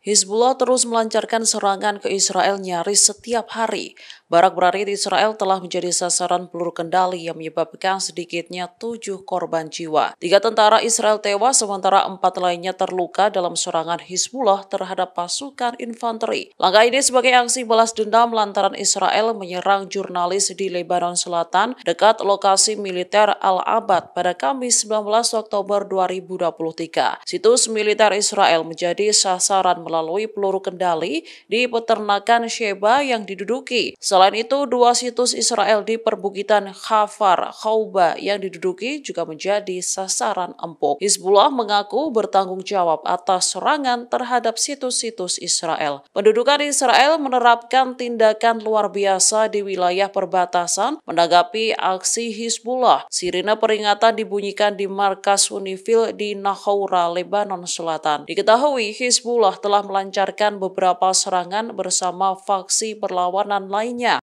Hizbullah terus melancarkan serangan ke Israel nyaris setiap hari. Barak berari di Israel telah menjadi sasaran peluru kendali yang menyebabkan sedikitnya tujuh korban jiwa. Tiga tentara Israel tewas sementara empat lainnya terluka dalam serangan Hizbullah terhadap pasukan infanteri. Langkah ini sebagai aksi balas dendam lantaran Israel menyerang jurnalis di Lebanon Selatan dekat lokasi militer Al-Abad pada Kamis 19 Oktober 2023. Situs militer Israel menjadi sasaran melalui peluru kendali di peternakan Sheba yang diduduki. Selain itu, dua situs Israel di perbukitan Khafar, Khauba yang diduduki juga menjadi sasaran empuk. Hizbullah mengaku bertanggung jawab atas serangan terhadap situs-situs Israel. Pendudukan Israel menerapkan tindakan luar biasa di wilayah perbatasan menanggapi aksi Hizbullah. Sirine peringatan dibunyikan di markas Unifil di Nahoura, Lebanon Selatan. Diketahui Hizbullah telah telah melancarkan beberapa serangan bersama faksi perlawanan lainnya.